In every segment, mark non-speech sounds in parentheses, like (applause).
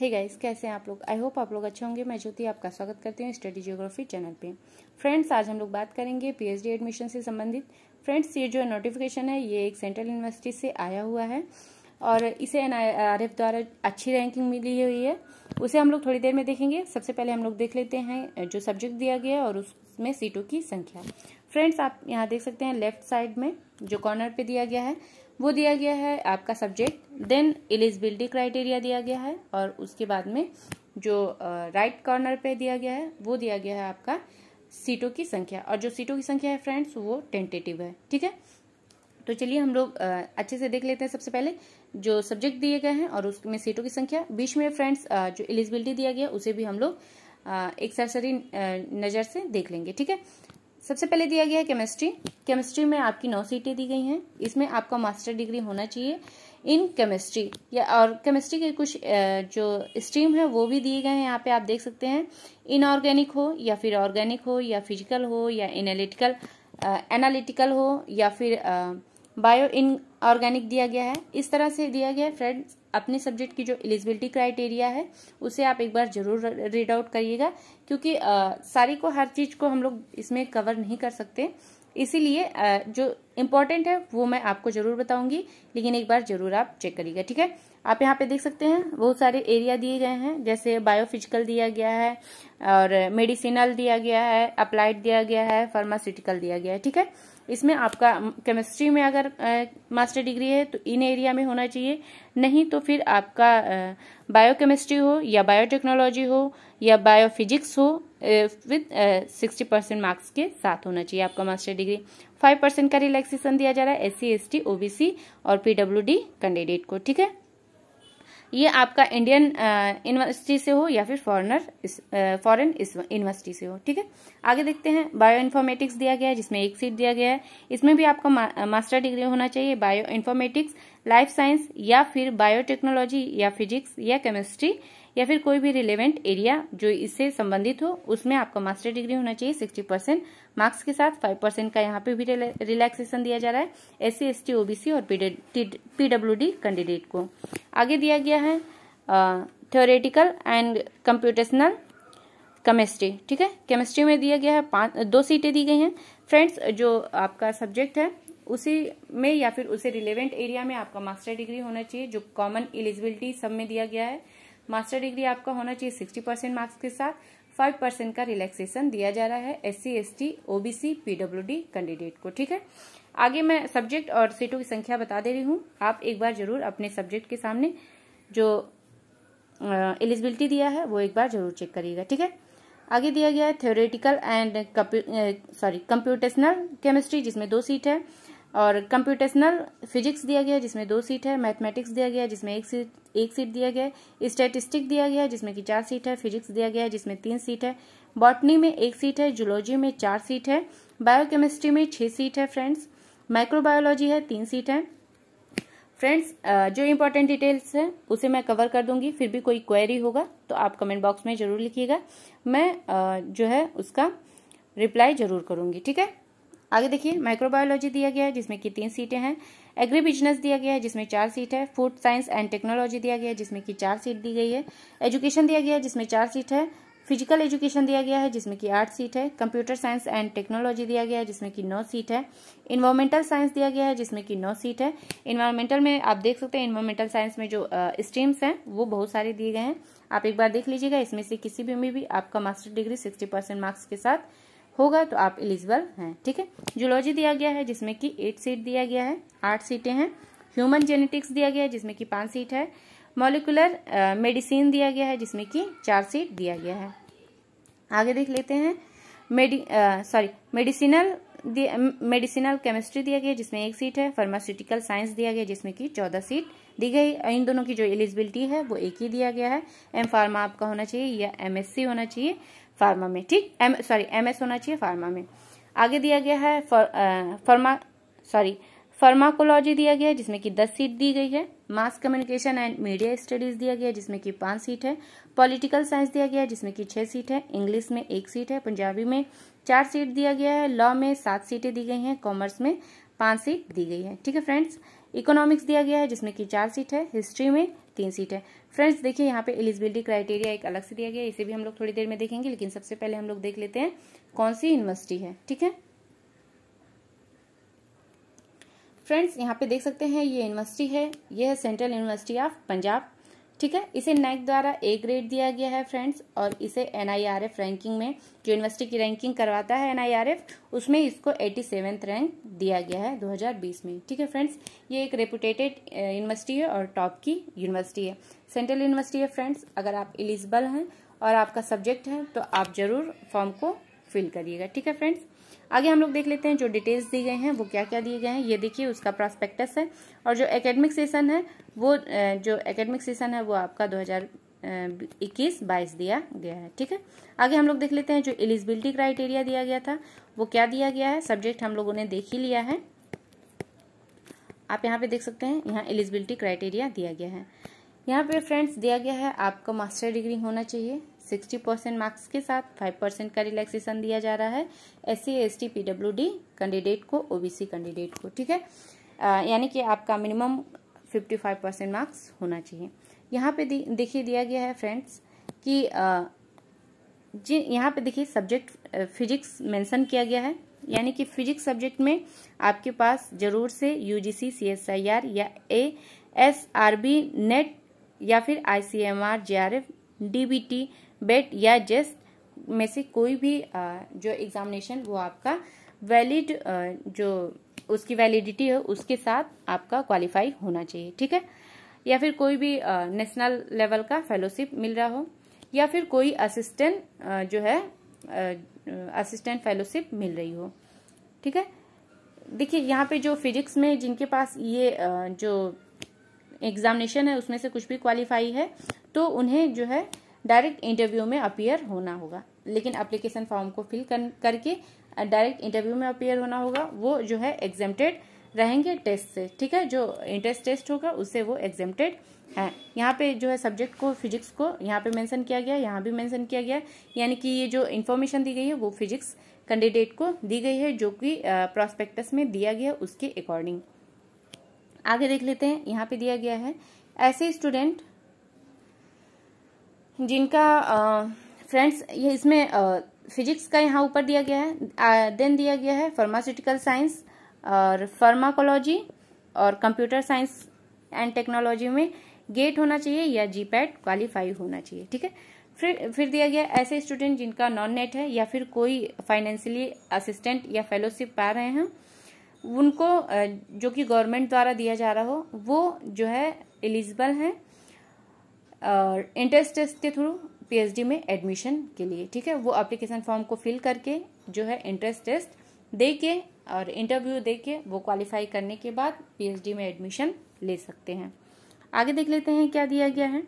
hey guys कैसे हैं आप लोग आई होप आप लोग अच्छे होंगे मैं ज्योति आपका स्वागत करती हूँ स्टडी जियोग्राफी चैनल पे फ्रेंड्स आज हम लोग बात करेंगे पीएचडी एडमिशन से संबंधित फ्रेंड्स ये जो नोटिफिकेशन है ये एक सेंट्रल यूनिवर्सिटी से आया हुआ है और इसे एन द्वारा अच्छी रैंकिंग मिली हुई है उसे हम लोग थोड़ी देर में देखेंगे सबसे पहले हम लोग देख लेते हैं जो सब्जेक्ट दिया गया और उसमें सीटों की संख्या फ्रेंड्स आप यहाँ देख सकते हैं लेफ्ट साइड में जो कॉर्नर पे दिया गया है वो दिया गया है आपका सब्जेक्ट देन एलिजिबिलिटी क्राइटेरिया दिया गया है और उसके बाद में जो राइट uh, कॉर्नर पे दिया गया है वो दिया गया है आपका सीटों की संख्या और जो सीटों की संख्या है फ्रेंड्स वो टेंटेटिव है ठीक है तो चलिए हम लोग अच्छे से देख लेते हैं सबसे पहले जो सब्जेक्ट दिए गए हैं और उसमें सीटों की संख्या बीच में फ्रेंड्स जो एलिजिबिलिटी दिया गया उसे भी हम लोग एक सरसरी नज़र से देख लेंगे ठीक है सबसे पहले दिया गया है केमिस्ट्री केमिस्ट्री में आपकी नौ सीटें दी गई हैं इसमें आपका मास्टर डिग्री होना चाहिए इन केमिस्ट्री या और केमिस्ट्री के कुछ जो स्ट्रीम है वो भी दिए गए हैं यहाँ पे आप देख सकते हैं इनऑर्गेनिक हो या फिर ऑर्गेनिक हो या फिजिकल हो या एनालिटिकल एनालिटिकल हो या फिर बायो इन ऑर्गेनिक दिया गया है इस तरह से दिया गया है फ्रेंड्स अपने सब्जेक्ट की जो एलिजिबिलिटी क्राइटेरिया है उसे आप एक बार जरूर रीड आउट करिएगा क्योंकि आ, सारी को हर चीज़ को हम लोग इसमें कवर नहीं कर सकते इसीलिए जो इम्पोर्टेंट है वो मैं आपको जरूर बताऊंगी लेकिन एक बार जरूर आप चेक करिएगा ठीक है आप यहाँ पे देख सकते हैं बहुत सारे एरिया दिए गए हैं जैसे बायोफिजिकल दिया गया है और मेडिसिनल दिया गया है अप्लाइड दिया गया है फार्मास्यूटिकल दिया गया है ठीक है इसमें आपका केमिस्ट्री में अगर मास्टर डिग्री है तो इन एरिया में होना चाहिए नहीं तो फिर आपका बायोकेमिस्ट्री हो या बायोटेक्नोलॉजी हो या बायोफिजिक्स हो विद सिक्सटी परसेंट मार्क्स के साथ होना चाहिए आपका मास्टर डिग्री फाइव परसेंट का रिलैक्सेशन दिया जा रहा है S C S T O B C और पी डी कैंडिडेट को ठीक है ये आपका इंडियन यूनिवर्सिटी uh, से हो या फिर फॉरनर फॉरेन यूनिवर्सिटी से हो ठीक है आगे देखते हैं बायो इन्फॉर्मेटिक्स दिया गया है जिसमें एक सीट दिया गया है इसमें भी आपका मा, मास्टर डिग्री होना चाहिए बायो इन्फॉर्मेटिक्स लाइफ साइंस या फिर बायोटेक्नोलॉजी या फिजिक्स या केमिस्ट्री या फिर कोई भी रिलेवेंट एरिया जो इससे संबंधित हो उसमें आपका मास्टर डिग्री होना चाहिए सिक्सटी परसेंट मार्क्स के साथ फाइव परसेंट का यहाँ पे भी रिलैक्सेशन दिया जा रहा है S C S T OBC और पीडब्ल्यू डी कैंडिडेट को आगे दिया गया है थ्योरेटिकल एंड कंप्यूटेशनल केमिस्ट्री ठीक है केमिस्ट्री में दिया गया है पांच दो सीटें दी गई हैं फ्रेंड्स जो आपका सब्जेक्ट है उसी में या फिर उसे रिलेवेंट एरिया में आपका मास्टर डिग्री होना चाहिए जो कॉमन एलिजिबिलिटी सब में दिया गया है मास्टर डिग्री आपका होना चाहिए सिक्सटी परसेंट मार्क्स के साथ फाइव परसेंट का रिलैक्सेशन दिया जा रहा है S C S T OBC D candidate को ठीक है आगे मैं सब्जेक्ट और सीटों की संख्या बता दे रही हूँ आप एक बार जरूर अपने सब्जेक्ट के सामने जो एलिजिबिलिटी दिया है वो एक बार जरूर चेक करिएगा ठीक है आगे दिया गया है theoretical and sorry computational chemistry जिसमें दो सीट है और कंप्यूटेशनल फिजिक्स दिया गया जिसमें दो सीट है मैथमेटिक्स दिया गया जिसमें एक सीट एक सीट दिया गया स्टेटिस्टिक दिया गया जिसमें कि चार सीट है फिजिक्स दिया गया जिसमें तीन सीट है बॉटनी में एक सीट है जूलॉजी में चार सीट है बायोकेमिस्ट्री में छः सीट है फ्रेंड्स माइक्रोबायोलॉजी है तीन सीट है फ्रेंड्स जो इम्पोर्टेंट डिटेल्स है उसे मैं कवर कर दूंगी फिर भी कोई क्वेरी होगा तो आप कमेंट बॉक्स में जरूर लिखिएगा मैं जो है उसका रिप्लाई जरूर करूंगी ठीक है आगे देखिए माइक्रोबायोलॉजी दिया गया है जिसमें कि तीन सीटें हैं एग्री बिजनेस दिया गया है जिसमें चार सीट है फूड साइंस एंड टेक्नोलॉजी दिया गया है जिसमें कि चार सीट दी गई है एजुकेशन दिया गया है जिसमें चार सीट है फिजिकल एजुकेशन दिया गया है जिसमें कि आठ सीट है कंप्यूटर साइंस एंड टेक्नोलॉजी दिया गया है जिसमें कि नौ सीट है इन्वायरमेंटल साइंस दिया गया है जिसमें कि नौ सीट है इन्वायरमेंटल में आप देख सकते हैं इन्वायरमेंटल साइंस में जो स्ट्रीम्स हैं वो बहुत सारे दिए गए हैं आप एक बार देख लीजिएगा इसमें से किसी भी में भी आपका master degree sixty percent marks के साथ होगा तो आप एलिजिबल हैं ठीक है जूलॉजी दिया गया है जिसमें कि एट सीट दिया गया है आठ सीटें हैं ह्यूमन जेनेटिक्स दिया गया है जिसमें कि पाँच सीट है मॉलिकुलर मेडिसिन दिया गया है जिसमें कि चार सीट दिया गया है आगे देख लेते हैं medi sorry medicinal medicinal chemistry दिया गया जिसमें एक सीट है फार्मास्यूटिकल साइंस दिया गया जिसमें कि चौदह सीट दी गई इन दोनों की जो एलिजिबिलिटी है वो एक ही दिया गया है एम फार्मा आपका होना चाहिए या एमएससी होना चाहिए फार्मा में ठीक एम सॉरी एम एस होना चाहिए फार्मा में आगे दिया गया है फर्मा सॉरी फार्माकोलॉजी दिया गया है जिसमें कि दस सीट दी गई है mass communication and media studies दिया गया है जिसमें कि पांच सीट है पॉलिटिकल साइंस दिया गया है जिसमें कि छह सीट है इंग्लिश में एक सीट है पंजाबी में चार सीट दिया गया है लॉ में सात सीटें दी गई हैं कॉमर्स में पाँच सीट दी गई है ठीक है फ्रेंड्स इकोनॉमिक्स दिया गया है जिसमें कि चार सीट है हिस्ट्री में तीन सीट है फ्रेंड्स देखिए यहाँ पे एलिजिबिलिटी क्राइटेरिया एक अलग से दिया गया है इसे भी हम लोग थोड़ी देर में देखेंगे लेकिन सबसे पहले हम लोग देख लेते हैं कौन सी यूनिवर्सिटी है ठीक है फ्रेंड्स यहाँ पे देख सकते हैं ये यूनिवर्सिटी है ये है सेंट्रल यूनिवर्सिटी ऑफ पंजाब ठीक है इसे नैक e द्वारा ए ग्रेड दिया गया है फ्रेंड्स और इसे एनआईआरएफ रैंकिंग में जो यूनिवर्सिटी की रैंकिंग करवाता है एनआईआरएफ उसमें इसको एटी सेवेंथ रैंक दिया गया है 2020 में ठीक है फ्रेंड्स ये एक रेपुटेटेड यूनिवर्सिटी है और टॉप की यूनिवर्सिटी है सेंट्रल यूनिवर्सिटी है फ्रेंड्स अगर आप एलिजिबल हैं और आपका सब्जेक्ट है तो आप ज़रूर फॉर्म को फिल करिएगा ठीक है फ्रेंड्स आगे हम लोग देख लेते हैं जो डिटेल्स दी गए हैं वो क्या क्या दिए गए हैं ये देखिए उसका प्रॉस्पेक्टस है और जो एकेडमिक सेशन है वो जो एकेडमिक सेशन है वो आपका दो इक्कीस बाईस दिया गया है ठीक है आगे हम लोग देख लेते हैं जो एलिजिबिलिटी क्राइटेरिया दिया गया था वो क्या दिया गया है सब्जेक्ट हम लोगों ने देख ही लिया है आप यहाँ पे देख सकते हैं यहाँ एलिजिबिलिटी क्राइटेरिया दिया गया है यहाँ पे फ्रेंड्स दिया गया है आपका मास्टर डिग्री होना चाहिए सिक्सटी परसेंट मार्क्स के साथ फाइव परसेंट का रिलैक्सेशन दिया जा रहा है S C S T PW D candidate को ओ बी सी कैंडिडेट को ठीक है यानी कि आपका minimum fifty five percent marks होना चाहिए यहाँ पे देखिए दिया गया है फ्रेंड्स कि जी यहाँ पे देखिए सब्जेक्ट फिजिक्स मेंशन किया गया है यानी कि फिजिक्स सब्जेक्ट में आपके पास जरूर से यूजीसी सीएसआईआर या A S R B NET या फिर I C M R J R F D B T BET या जस्ट में से कोई भी जो एग्जामिनेशन वो आपका वैलिड जो उसकी वैलिडिटी है उसके साथ आपका क्वालिफाई होना चाहिए ठीक है या फिर कोई भी नेशनल लेवल का फेलोशिप मिल रहा हो या फिर कोई असिस्टेंट जो है असिस्टेंट फेलोशिप मिल रही हो ठीक है देखिए यहाँ पे जो फिजिक्स में जिनके पास ये जो एग्जामिनेशन है उसमें से कुछ भी क्वालिफाई है तो उन्हें जो है डायरेक्ट इंटरव्यू में अपियर होना होगा लेकिन अप्लीकेशन फॉर्म को फिल कर, करके डायरेक्ट इंटरव्यू में अपियर होना होगा वो जो है एग्जेम्प्टेड रहेंगे टेस्ट से ठीक है जो इंटरेस्ट टेस्ट होगा उससे वो एग्जेम्प्टेड है यहाँ पे जो है सब्जेक्ट को फिजिक्स को यहाँ पे मेंशन किया गया यहाँ भी मेंशन किया गया यानी कि ये जो इन्फॉर्मेशन दी गई है वो फिजिक्स कैंडिडेट को दी गई है जो कि प्रोस्पेक्टस में दिया गया उसके अकॉर्डिंग आगे देख लेते हैं यहाँ पे दिया गया है ऐसे स्टूडेंट जिनका फ्रेंड्स ये इसमें फिजिक्स का यहाँ ऊपर दिया गया है देन दिया गया है फार्मास्यूटिकल साइंस और फार्माकोलॉजी और कंप्यूटर साइंस एंड टेक्नोलॉजी में गेट होना चाहिए या जी पैट क्वालिफाई होना चाहिए ठीक है फिर फिर दिया गया ऐसे स्टूडेंट जिनका नॉन नेट है या फिर कोई फाइनेंशियली असिस्टेंट या फेलोशिप पा रहे हैं उनको जो कि गवर्नमेंट द्वारा दिया जा रहा हो वो जो है एलिजिबल हैं एंट्रेंस टेस्ट के थ्रू पीएचडी में एडमिशन के लिए ठीक है वो एप्लीकेशन फॉर्म को फिल करके जो है एंट्रेंस टेस्ट दे के और इंटरव्यू दे के वो क्वालिफाई करने के बाद पीएचडी में एडमिशन ले सकते हैं आगे देख लेते हैं क्या दिया गया है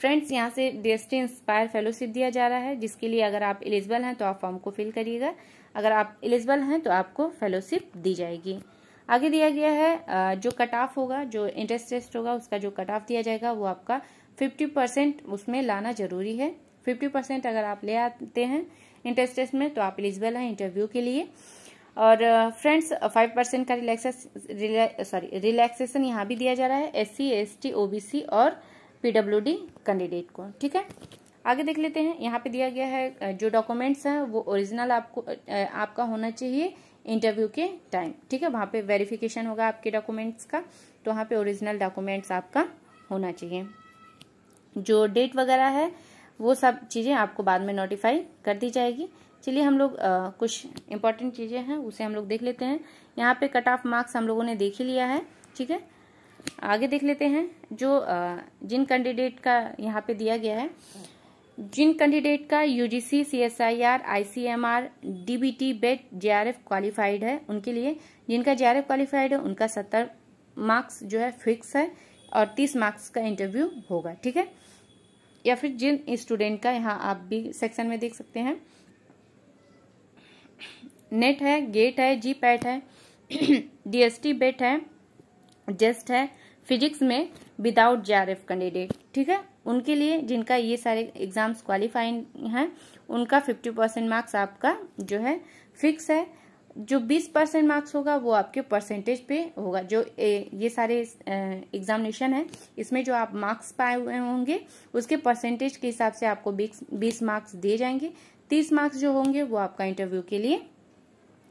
फ्रेंड्स यहाँ से डीएसटी इंस्पायर फेलोशिप दिया जा रहा है जिसके लिए अगर आप एलिजिबल हैं तो आप फॉर्म को फिल करिएगा अगर आप एलिजिबल हैं तो आपको फेलोशिप दी जाएगी आगे दिया गया है जो कट ऑफ होगा जो इंटरेस्ट टेस्ट होगा उसका जो कट ऑफ दिया जाएगा वो आपका फिफ्टी परसेंट उसमें लाना जरूरी है फिफ्टी परसेंट अगर आप ले आते हैं इंटरेस्ट टेस्ट में तो आप एलिजिबल हैं इंटरव्यू के लिए और फ्रेंड्स फाइव परसेंट का रिलैक्सेस सॉरी रिलैक्सेशन यहाँ भी दिया जा रहा है S C S T O B C और पीडब्ल्यूडी कैंडिडेट को ठीक है आगे देख लेते हैं यहाँ पे दिया गया है जो डॉक्यूमेंट्स हैं वो ओरिजिनल आपको आपका होना चाहिए इंटरव्यू के टाइम ठीक है वहां पे वेरिफिकेशन होगा आपके डॉक्यूमेंट्स का तो वहां पे ओरिजिनल डॉक्यूमेंट्स आपका होना चाहिए जो डेट वगैरह है वो सब चीज़ें आपको बाद में नोटिफाई कर दी जाएगी चलिए हम लोग आ, कुछ इंपॉर्टेंट चीज़ें हैं उसे हम लोग देख लेते हैं यहाँ पे कट ऑफ मार्क्स हम लोगों ने देख ही लिया है ठीक है आगे देख लेते हैं जो आ, जिन कैंडिडेट का यहाँ पे दिया गया है जिन कैंडिडेट का UGC C S I R I C M R DBT BET J R F qualified है उनके लिए जिनका जे आर एफ क्वालिफाइड है उनका सत्तर मार्क्स जो है फिक्स है और तीस मार्क्स का इंटरव्यू होगा ठीक है या फिर जिन स्टूडेंट का यहाँ आप भी सेक्शन में देख सकते हैं नेट है गेट है जी पैट है डीएसटी (clears throat) बेट है जेस्ट है फिजिक्स में without J R F candidate ठीक है उनके लिए जिनका ये सारे एग्ज़ाम्स क्वालिफाइंग हैं उनका फिफ्टी परसेंट मार्क्स आपका जो है फिक्स है जो बीस परसेंट मार्क्स होगा वो आपके परसेंटेज पे होगा जो ए, ये सारे एग्जामिनेशन है इसमें जो आप मार्क्स पाए हुए होंगे उसके परसेंटेज के हिसाब से आपको बीस मार्क्स दिए जाएंगे तीस मार्क्स जो होंगे वो आपका इंटरव्यू के लिए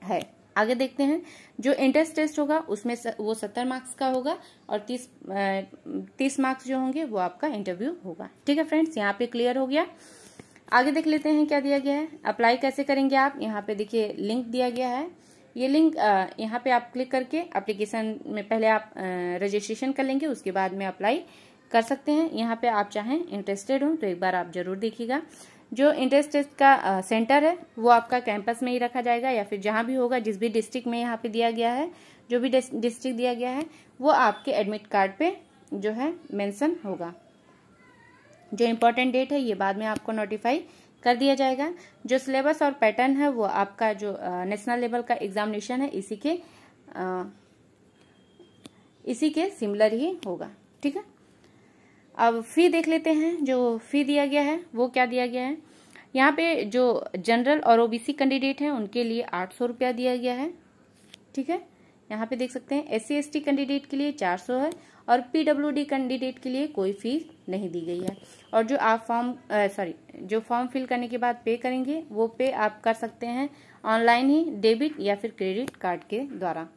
है आगे देखते हैं जो इंटरेस्ट टेस्ट होगा उसमें वो सत्तर मार्क्स का होगा और तीस तीस मार्क्स जो होंगे वो आपका इंटरव्यू होगा ठीक है फ्रेंड्स यहाँ पे क्लियर हो गया आगे देख लेते हैं क्या दिया गया है अप्लाई कैसे करेंगे आप यहाँ पे देखिए लिंक दिया गया है ये लिंक यहाँ पे आप क्लिक करके एप्लीकेशन में पहले आप रजिस्ट्रेशन कर लेंगे उसके बाद में अप्लाई कर सकते हैं यहाँ पे आप चाहें इंटरेस्टेड हो तो एक बार आप जरूर देखिएगा जो इंटरेस्ट टेस्ट का सेंटर है वो आपका कैंपस में ही रखा जाएगा या फिर जहाँ भी होगा जिस भी डिस्ट्रिक्ट में यहाँ पे दिया गया है जो भी डिस्ट्रिक्ट दिया गया है वो आपके एडमिट कार्ड पे जो है मेंशन होगा जो इम्पोर्टेंट डेट है ये बाद में आपको नोटिफाई कर दिया जाएगा जो सिलेबस और पैटर्न है वो आपका जो नेशनल लेवल का एग्जामिनेशन है इसी के आ, इसी के सिमिलर ही होगा ठीक है अब फी देख लेते हैं जो फी दिया गया है वो क्या दिया गया है यहाँ पे जो जनरल और ओबीसी कैंडिडेट हैं उनके लिए आठ सौ रुपया दिया गया है ठीक है यहाँ पे देख सकते हैं S C S T candidate के लिए चार सौ है और पी डब्ल्यू डी कैंडिडेट के लिए कोई फीस नहीं दी गई है और जो आप फॉर्म सॉरी जो फॉर्म फिल करने के बाद पे करेंगे वो पे आप कर सकते हैं ऑनलाइन ही डेबिट या फिर क्रेडिट कार्ड के द्वारा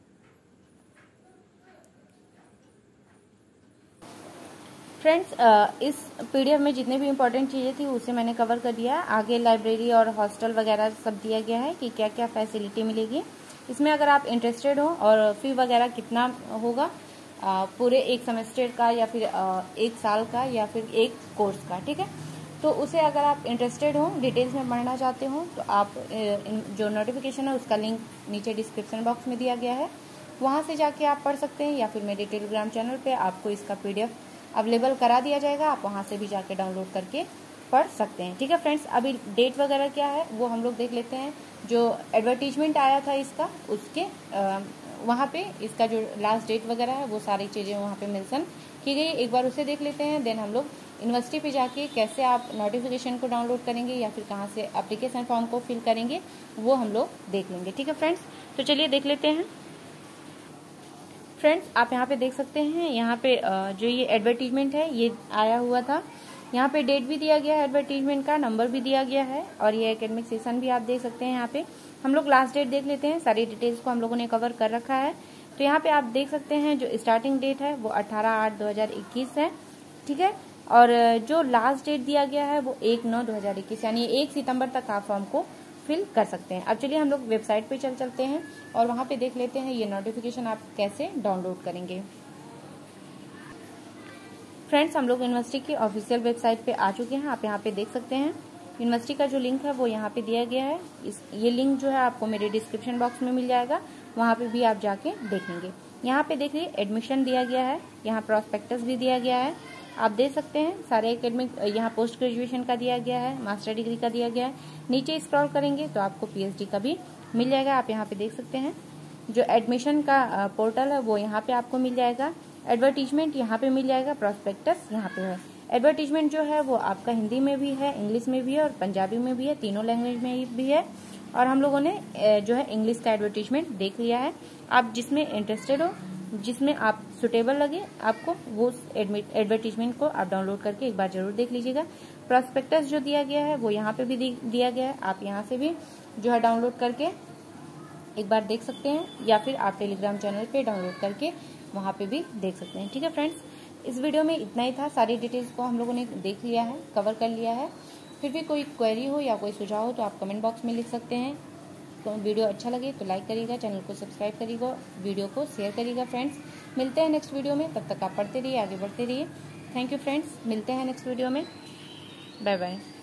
फ्रेंड्स uh, इस पीडीएफ में जितने भी इम्पोर्टेंट चीज़ें थी उसे मैंने कवर कर दिया है आगे लाइब्रेरी और हॉस्टल वगैरह सब दिया गया है कि क्या क्या फैसिलिटी मिलेगी इसमें अगर आप इंटरेस्टेड हो और फी वगैरह कितना होगा uh, पूरे एक सेमेस्टर का या फिर uh, एक साल का या फिर एक कोर्स का ठीक है तो उसे अगर आप इंटरेस्टेड हो डिटेल्स में पढ़ना चाहते हो तो आप जो नोटिफिकेशन है उसका लिंक नीचे डिस्क्रिप्शन बॉक्स में दिया गया है वहाँ से जाके आप पढ़ सकते हैं या फिर मेरे टेलीग्राम चैनल पे आपको इसका पीडीएफ अवेलेबल करा दिया जाएगा आप वहाँ से भी जाके डाउनलोड करके पढ़ सकते हैं ठीक है फ्रेंड्स अभी डेट वगैरह क्या है वो हम लोग देख लेते हैं जो एडवर्टीजमेंट आया था इसका उसके आ, वहाँ पे इसका जो लास्ट डेट वगैरह है वो सारी चीज़ें वहाँ पे मेंशन की गई एक बार उसे देख लेते हैं देन हम लोग यूनिवर्सिटी पे जाके कैसे आप नोटिफिकेशन को डाउनलोड करेंगे या फिर कहाँ से अप्लीकेशन फॉर्म को फिल करेंगे वो हम लोग देख लेंगे ठीक है फ्रेंड्स तो चलिए देख लेते हैं फ्रेंड्स आप यहाँ पे देख सकते हैं यहाँ पे जो ये एडवर्टीजमेंट है ये आया हुआ था यहाँ पे डेट भी दिया गया है एडवर्टीजमेंट का नंबर भी दिया गया है और ये एकेडमिक सेशन भी आप देख सकते हैं यहाँ पे हम लोग लास्ट डेट देख लेते हैं सारी डिटेल्स को हम लोगों ने कवर कर रखा है तो यहाँ पे आप देख सकते हैं जो स्टार्टिंग डेट है वो अठारह आठ दो हजार इक्कीस है ठीक है और जो लास्ट डेट दिया गया है वो एक नौ दो हजार इक्कीस यानी एक सितंबर तक आप फॉर्म को फिल कर सकते हैं अब चलिए हम लोग वेबसाइट पे चल चलते हैं और वहाँ पे देख लेते हैं ये नोटिफिकेशन आप कैसे डाउनलोड करेंगे फ्रेंड्स हम लोग यूनिवर्सिटी की ऑफिशियल वेबसाइट पे आ चुके हैं आप यहाँ पे देख सकते हैं यूनिवर्सिटी का जो लिंक है वो यहाँ पे दिया गया है इस ये लिंक जो है आपको मेरे डिस्क्रिप्शन बॉक्स में मिल जाएगा वहाँ पे भी आप जाके देखेंगे यहाँ पे देखिए एडमिशन दिया गया है यहाँ प्रोस्पेक्टस भी दिया गया है आप दे सकते हैं सारे एकेडमिक यहाँ पोस्ट ग्रेजुएशन का दिया गया है मास्टर डिग्री का दिया गया है नीचे स्क्रॉल करेंगे तो आपको पीएचडी का भी मिल जाएगा आप यहाँ पे देख सकते हैं जो एडमिशन का पोर्टल है वो यहाँ पे आपको मिल जाएगा एडवर्टीजमेंट यहाँ पे मिल जाएगा प्रोस्पेक्टस यहाँ पे है एडवर्टीजमेंट जो है वो आपका हिंदी में भी है इंग्लिश में भी है और पंजाबी में भी है तीनों लैंग्वेज में भी है और हम लोगों ने जो है इंग्लिश का एडवर्टीजमेंट देख लिया है आप जिसमें इंटरेस्टेड हो जिसमें आप सुटेबल लगे आपको वो एडवर्टीजमेंट को आप डाउनलोड करके एक बार जरूर देख लीजिएगा प्रोस्पेक्टस जो दिया गया है वो यहाँ पे भी दिया गया है आप यहाँ से भी जो है डाउनलोड करके एक बार देख सकते हैं या फिर आप टेलीग्राम चैनल पे डाउनलोड करके वहाँ पे भी देख सकते हैं ठीक है फ्रेंड्स इस वीडियो में इतना ही था सारी डिटेल्स को हम लोगों ने देख लिया है कवर कर लिया है फिर भी कोई क्वेरी हो या कोई सुझाव हो तो आप कमेंट बॉक्स में लिख सकते हैं को वीडियो अच्छा लगे तो लाइक करिएगा चैनल को सब्सक्राइब करिएगा वीडियो को शेयर करिएगा फ्रेंड्स मिलते हैं नेक्स्ट वीडियो में तब तक आप पढ़ते रहिए आगे बढ़ते रहिए थैंक यू फ्रेंड्स मिलते हैं नेक्स्ट वीडियो में बाय बाय